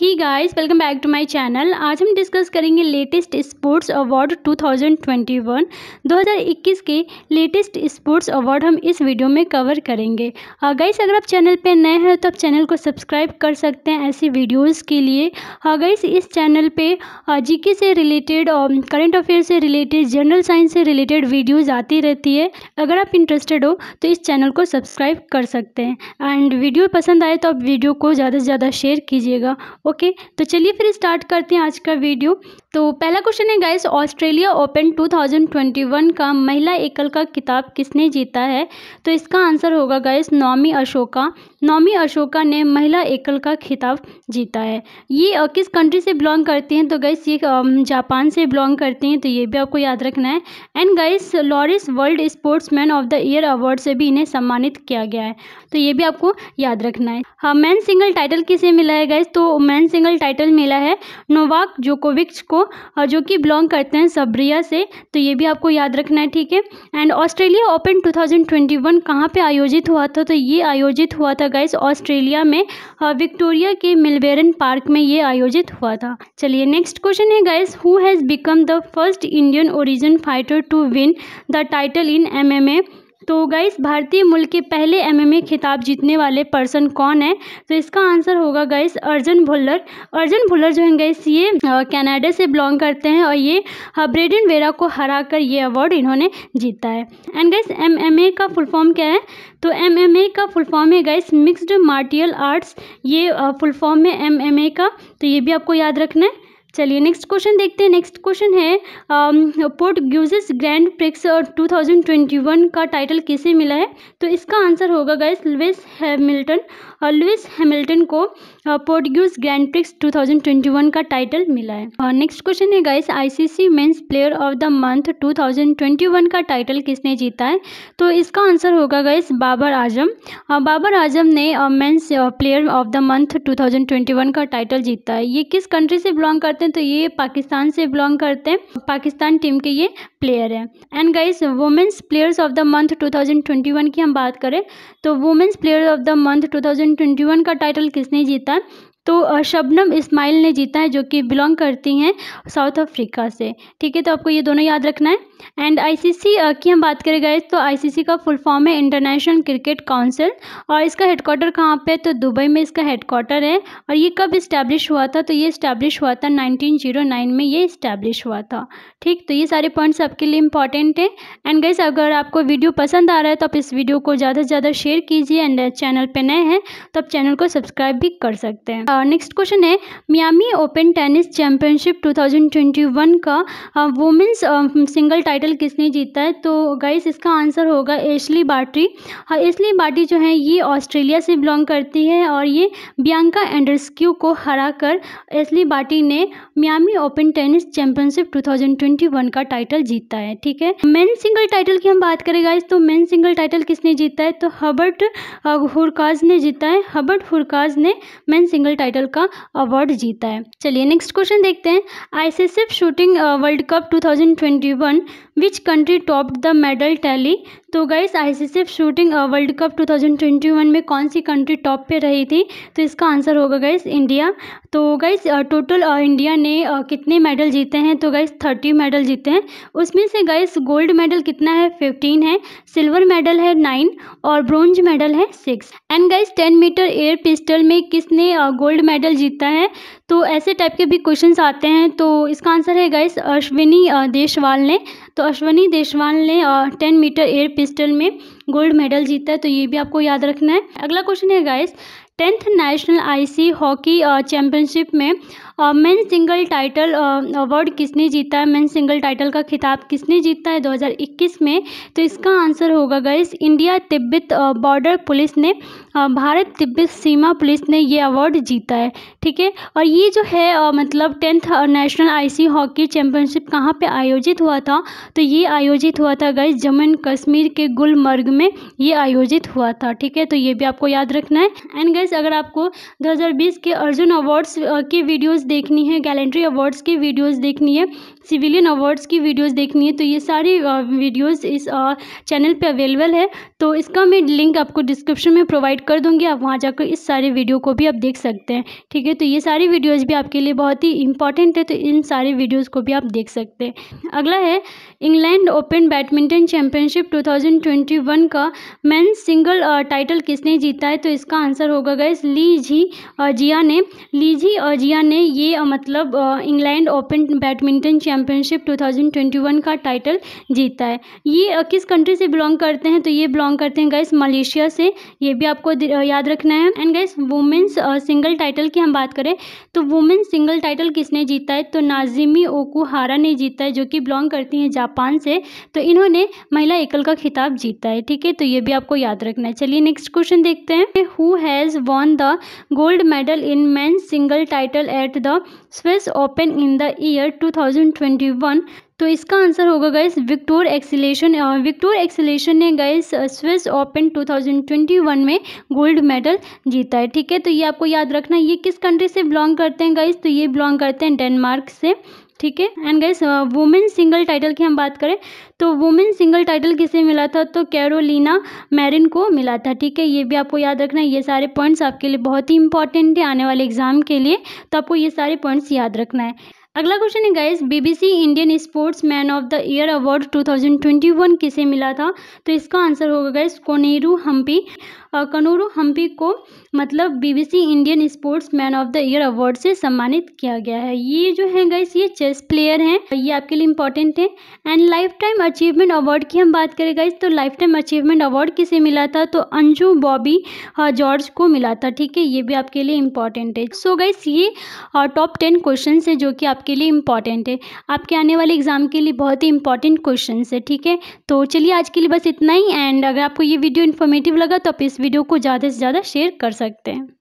he guys welcome back to my channel आज हम discuss करेंगे लेटेस्ट स्पोर्ट्स अवार्ड 2021 2021 के लेटेस्ट स्पोर्ट्स अवार्ड हम इस वीडियो में कवर करेंगे गाइस हाँ अगर आप चैनल पे नए हैं तो आप चैनल को सब्सक्राइब कर सकते हैं ऐसी वीडियोस के लिए गाइस हाँ इस चैनल पे जीके से रिलेटेड और करेंट अफेयर से रिलेटेड जनरल साइंस से रिलेटेड वीडियोज़ आती रहती है अगर आप इंटरेस्टेड हो तो इस चैनल को सब्सक्राइब कर सकते हैं एंड वीडियो पसंद आए तो आप वीडियो को ज़्यादा से ज़्यादा शेयर कीजिएगा ओके तो चलिए फिर स्टार्ट करते हैं आज का वीडियो तो पहला क्वेश्चन है गाइस ऑस्ट्रेलिया ओपन 2021 का महिला एकल का किताब किसने जीता है तो इसका आंसर होगा guys Naomi Osaka Naomi Osaka ने महिला एकल का खिताब जीता है ये किस कंट्री से बिलोंग करते हैं तो गाइस ये जापान से बिलोंग करते हैं तो ये भी आपको याद रखना है and guys Laureus world sportsman of the year award से भी इन्हें सम्मानित किया गया है तो ये भी आपको याद रखना है हाँ मैन सिंगल टाइटल किसे मिला है गाइस तो मैन सिंगल टाइटल मिला है नोवाक जोकोविच को और जो कि बिलोंग करते हैं सब्रिया से तो ये भी आपको याद रखना है ठीक है एंड ऑस्ट्रेलिया ओपन 2021 कहाँ पे आयोजित हुआ था तो ये आयोजित हुआ था गाइस ऑस्ट्रेलिया में विक्टोरिया के मिलबेरन पार्क में ये आयोजित हुआ था चलिए नेक्स्ट क्वेश्चन है guys who has become the first Indian origin fighter to win the title in M तो गाइस भारतीय मूल के पहले एमएमए खिताब जीतने वाले पर्सन कौन है तो इसका आंसर होगा गाइस अर्जुन भुल्लर अर्जुन भुल्लर जो है गाइस ये कनाडा से बिलोंग करते हैं और ये हब्रेडिन वेरा को हरा कर ये अवार्ड इन्होंने जीता है एंड गाइस एमएमए का फुल फॉर्म क्या है तो एमएमए का फुल फॉर्म है गाइस मिक्स्ड मार्टियल आर्ट्स ये फुल फॉर्म है एमएमए का तो ये भी आपको याद रखना है चलिए नेक्स्ट क्वेश्चन देखते हैं नेक्स्ट क्वेश्चन है पोर्ट ग्यूजेस ग्रैंड प्रिक्स और 2021 का टाइटल किसे मिला है तो इसका आंसर होगा गैस लुइस हैमिल्टन और लुइस हैमिल्टन को पोर्टुगीज ग्रैंड प्रिक्स 2021 का टाइटल मिला है और नेक्स्ट क्वेश्चन है guys ICC men's player of the month 2021 का टाइटल किसने जीता है तो इसका आंसर होगा गाइस बाबर आजम और बाबर आजम ने men's player of the month 2021 का टाइटल जीता है ये किस कंट्री से बिलोंग करते हैं तो ये पाकिस्तान से बिलोंग करते हैं पाकिस्तान टीम के ये प्लेयर है and guys women's players of the month 2021 की हम बात करें तो women's player of the month 2021 का टाइटल किसने जीता तो शबनम इस्माइल ने जीता है जो कि बिलोंग करती हैं साउथ अफ्रीका से ठीक है तो आपको ये दोनों याद रखना है एंड आईसीसी की हम बात करें गए तो आईसीसी का फुल फॉर्म है इंटरनेशनल क्रिकेट काउंसिल और इसका हेडक्वार्टर कहाँ पे है तो दुबई में इसका हेडक्वार्टर है और ये कब इस्टेब्लिश हुआ था तो ये इस्टेब्लिश हुआ था नाइनटीन oh में ये इस्टेब्लिश हुआ था ठीक तो ये सारे पॉइंट्स आपके लिए इंपॉर्टेंट हैं एंड गैस अगर आपको वीडियो पसंद आ रहा है तो आप इस वीडियो को ज़्यादा से ज़्यादा शेयर कीजिए एंड चैनल पर नए हैं तो आप चैनल को सब्सक्राइब भी कर सकते हैं नेक्स्ट uh, क्वेश्चन है मियामी ओपन टेनिस चैम्पियनशिप 2021 का वुमेंस सिंगल टाइटल किसने जीता है तो गाइस इसका आंसर होगा एशली बाटी हाँ एशली बाटी जो है ये ऑस्ट्रेलिया से बिलोंग करती है और ये बियांका एंडरस्क्यू को हरा कर एशली बाटी ने Miami open tennis championship two का टाइटल जीता है ठीक है मेन सिंगल टाइटल की हम बात करें गाइस तो मेन सिंगल टाइटल किसने जीता है तो हबर्ट हुरकाज uh, ने जीता है हबर्ट हुरकाज ने मेन सिंगल टाइटल टाइटल का अवार्ड जीता है चलिए नेक्स्ट क्वेश्चन देखते हैं ICC shooting world cup 2021 which country top the medal tally तो guys ICC shooting world cup 2021 में कौन सी कंट्री टॉप पे रही थी तो इसका आंसर होगा गाइस इंडिया तो गाइस टोटल इंडिया ने कितने मेडल जीते हैं तो गाइस थर्टी मेडल जीते हैं उसमें से गाइस गोल्ड मेडल कितना है फिफ्टीन है सिल्वर मेडल है नाइन और ब्रॉन्ज मेडल है six and guys ten metre air pistol में किसने गोल्ड मेडल जीता है तो ऐसे टाइप के भी क्वेश्चंस आते हैं तो इसका आंसर है गाइस अश्विनी देशवाल ने तो अश्विनी देशवाल ने टेन मीटर एयर पिस्टल में गोल्ड मेडल जीता है तो ये भी आपको याद रखना है अगला क्वेश्चन है guys tenth national ice hockey championship में मेन सिंगल टाइटल अवार्ड किसने जीता है मेन सिंगल टाइटल का खिताब किसने जीता है 2021 में तो इसका आंसर होगा guys India Tibet border police ने भारत तिब्बत सीमा पुलिस ने ये अवार्ड जीता है ठीक है और ये जो है मतलब tenth national ice hockey championship कहाँ पे आयोजित हुआ था तो ये आयोजित हुआ था गाइस जम्मू एंड कश्मीर के गुलमर्ग में ये आयोजित हुआ था ठीक है तो ये भी आपको याद रखना है एंड गाइस अगर आपको 2020 के अर्जुन अवार्ड्स की वीडियोस देखनी है गैलेंट्री अवार्ड्स की वीडियोज़ देखनी है सिविलियन अवार्ड्स की वीडियोस देखनी है तो ये सारी वीडियोस इस चैनल पे अवेलेबल है तो इसका मैं लिंक आपको डिस्क्रिप्शन में प्रोवाइड कर दूँगी आप वहाँ जाकर इस सारे वीडियो को भी आप देख सकते हैं ठीक है तो ये सारी वीडियोज़ भी आपके लिए बहुत ही इंपॉर्टेंट है तो इन सारे वीडियोज़ को भी आप देख सकते हैं अगला है England open badminton championship two का मैन सिंगल टाइटल किसने जीता है तो इसका आंसर होगा गैस ली जी जिया ने ली जी जिया ने ये मतलब England open badminton cham championship 2021 का टाइटल जीता है ये किस कंट्री से बिलोंग करते हैं तो ये बिलोंग करते हैं गैस मलेशिया से ये भी आपको याद रखना है and guys women's single title की हम बात करें तो वुमेन्स सिंगल टाइटल किसने जीता है तो नाजिमी ओकुहारा ने जीता है जो कि बिलोंग करती हैं जापान से तो इन्होंने महिला एकल का खिताब जीता है ठीक है तो ये भी आपको याद रखना है चलिए नेक्स्ट क्वेश्चन देखते हैं who has won the gold medal in man single title at the Swiss open in the year two twenty one तो इसका आंसर होगा guys Viktor Axelsen Viktor Axelsen ने गाइस स्विस ओपन 2021 में gold medal जीता है ठीक है तो ये आपको याद रखना ये किस कंट्री से बिलोंग करते हैं गाइस तो ये बिलोंग करते हैं डेनमार्क से ठीक है and guys women single title की हम बात करें तो वुमेन सिंगल टाइटल किसे मिला था तो कैरोलिना मैरिन को मिला था ठीक है ये भी आपको याद रखना है ये सारे पॉइंट्स आपके लिए बहुत ही इंपॉर्टेंट है आने वाले एग्जाम के लिए तो आपको ये सारे पॉइंट्स याद रखना है अगला क्वेश्चन है guys BBC Indian sports man of the year award 2021 किसे मिला था तो इसका आंसर होगा गाइस कोनेरू हम्पी कनोरू हम्पी को मतलब BBC Indian sports man of the year award से सम्मानित किया गया है ये जो है गाइस ये चेस प्लेयर हैं ये आपके लिए इंपॉर्टेंट है and lifetime achievement award की हम बात करें गाइस तो लाइफ टाइम अचीवमेंट अवार्ड किसे मिला था तो अंजू बॉबी जॉर्ज को मिला था ठीक है ये भी आपके लिए इंपॉर्टेंट है सो so गाइस ये टॉप टेन क्वेश्चन है जो कि आपके लिए इंपॉर्टेंट है आपके आने वाले एग्जाम के लिए बहुत ही इंपॉर्टेंट क्वेश्चन है ठीक है तो चलिए आज के लिए बस इतना ही एंड अगर आपको ये वीडियो इन्फॉर्मेटिव लगा तो आप इस इस वीडियो को ज़्यादा से ज़्यादा शेयर कर सकते हैं